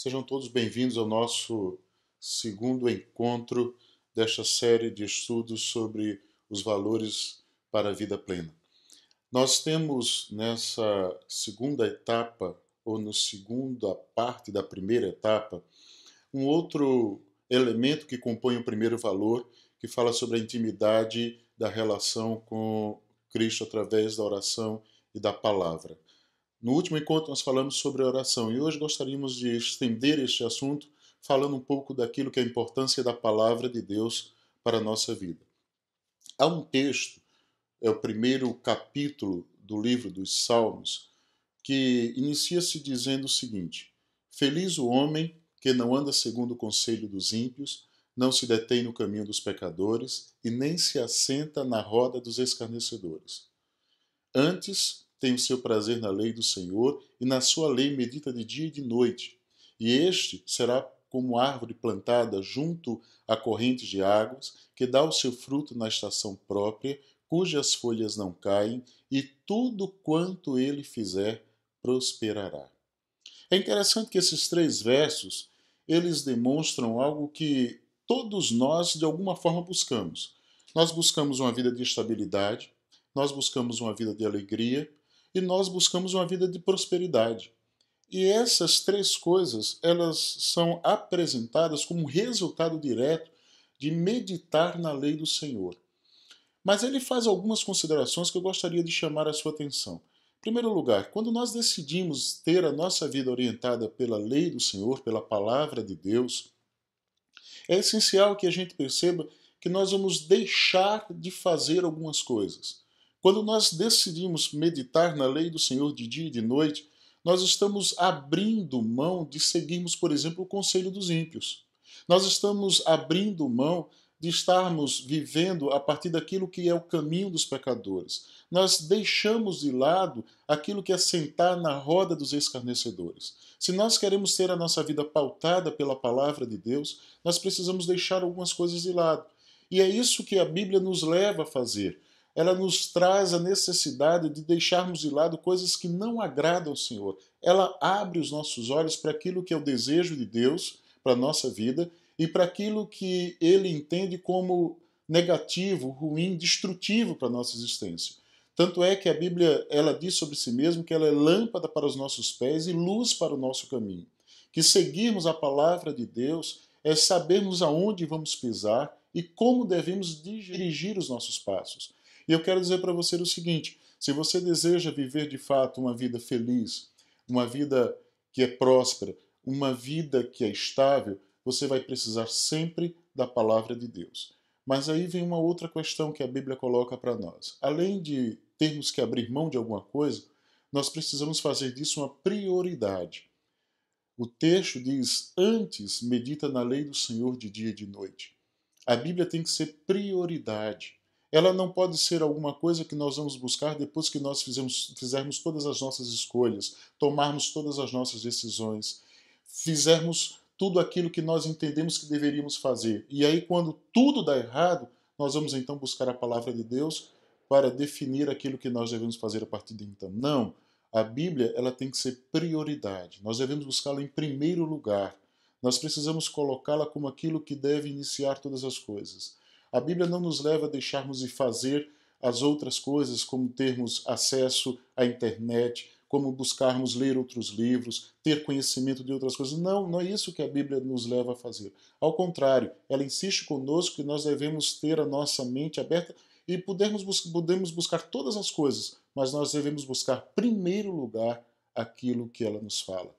Sejam todos bem-vindos ao nosso segundo encontro desta série de estudos sobre os valores para a vida plena. Nós temos nessa segunda etapa, ou na segunda parte da primeira etapa, um outro elemento que compõe o primeiro valor, que fala sobre a intimidade da relação com Cristo através da oração e da palavra. No último encontro, nós falamos sobre a oração e hoje gostaríamos de estender este assunto falando um pouco daquilo que é a importância da palavra de Deus para a nossa vida. Há um texto, é o primeiro capítulo do livro dos Salmos, que inicia-se dizendo o seguinte: Feliz o homem que não anda segundo o conselho dos ímpios, não se detém no caminho dos pecadores e nem se assenta na roda dos escarnecedores. Antes, tem o seu prazer na lei do Senhor, e na sua lei medita de dia e de noite. E este será como árvore plantada junto a correntes de águas, que dá o seu fruto na estação própria, cujas folhas não caem, e tudo quanto ele fizer prosperará. É interessante que esses três versos, eles demonstram algo que todos nós de alguma forma buscamos. Nós buscamos uma vida de estabilidade, nós buscamos uma vida de alegria, e nós buscamos uma vida de prosperidade. E essas três coisas, elas são apresentadas como resultado direto de meditar na lei do Senhor. Mas ele faz algumas considerações que eu gostaria de chamar a sua atenção. Em primeiro lugar, quando nós decidimos ter a nossa vida orientada pela lei do Senhor, pela palavra de Deus, é essencial que a gente perceba que nós vamos deixar de fazer algumas coisas. Quando nós decidimos meditar na lei do Senhor de dia e de noite, nós estamos abrindo mão de seguirmos, por exemplo, o conselho dos ímpios. Nós estamos abrindo mão de estarmos vivendo a partir daquilo que é o caminho dos pecadores. Nós deixamos de lado aquilo que é sentar na roda dos escarnecedores. Se nós queremos ter a nossa vida pautada pela palavra de Deus, nós precisamos deixar algumas coisas de lado. E é isso que a Bíblia nos leva a fazer ela nos traz a necessidade de deixarmos de lado coisas que não agradam ao Senhor. Ela abre os nossos olhos para aquilo que é o desejo de Deus para a nossa vida e para aquilo que ele entende como negativo, ruim, destrutivo para a nossa existência. Tanto é que a Bíblia ela diz sobre si mesma que ela é lâmpada para os nossos pés e luz para o nosso caminho. Que seguirmos a palavra de Deus é sabermos aonde vamos pisar e como devemos dirigir os nossos passos. E eu quero dizer para você o seguinte: se você deseja viver de fato uma vida feliz, uma vida que é próspera, uma vida que é estável, você vai precisar sempre da palavra de Deus. Mas aí vem uma outra questão que a Bíblia coloca para nós. Além de termos que abrir mão de alguma coisa, nós precisamos fazer disso uma prioridade. O texto diz: Antes medita na lei do Senhor de dia e de noite. A Bíblia tem que ser prioridade ela não pode ser alguma coisa que nós vamos buscar depois que nós fizemos, fizermos todas as nossas escolhas, tomarmos todas as nossas decisões, fizermos tudo aquilo que nós entendemos que deveríamos fazer. E aí, quando tudo dá errado, nós vamos então buscar a palavra de Deus para definir aquilo que nós devemos fazer a partir de então. Não, a Bíblia ela tem que ser prioridade. Nós devemos buscá-la em primeiro lugar. Nós precisamos colocá-la como aquilo que deve iniciar todas as coisas. A Bíblia não nos leva a deixarmos de fazer as outras coisas, como termos acesso à internet, como buscarmos ler outros livros, ter conhecimento de outras coisas. Não, não é isso que a Bíblia nos leva a fazer. Ao contrário, ela insiste conosco que nós devemos ter a nossa mente aberta e podermos, podemos buscar todas as coisas, mas nós devemos buscar, primeiro lugar, aquilo que ela nos fala.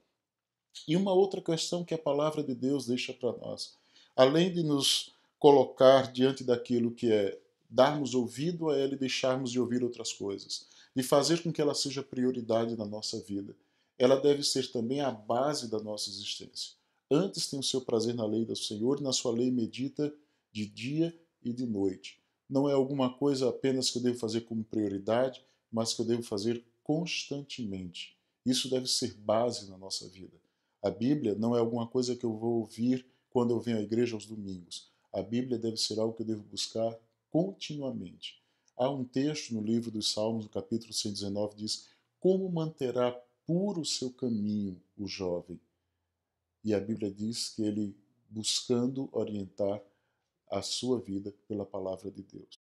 E uma outra questão que a palavra de Deus deixa para nós, além de nos colocar diante daquilo que é darmos ouvido a ela e deixarmos de ouvir outras coisas, de fazer com que ela seja prioridade na nossa vida. Ela deve ser também a base da nossa existência. Antes tem o seu prazer na lei do Senhor e na sua lei medita de dia e de noite. Não é alguma coisa apenas que eu devo fazer como prioridade, mas que eu devo fazer constantemente. Isso deve ser base na nossa vida. A Bíblia não é alguma coisa que eu vou ouvir quando eu venho à igreja aos domingos. A Bíblia deve ser algo que eu devo buscar continuamente. Há um texto no livro dos Salmos, no capítulo 119, diz: Como manterá puro o seu caminho o jovem? E a Bíblia diz que ele buscando orientar a sua vida pela palavra de Deus.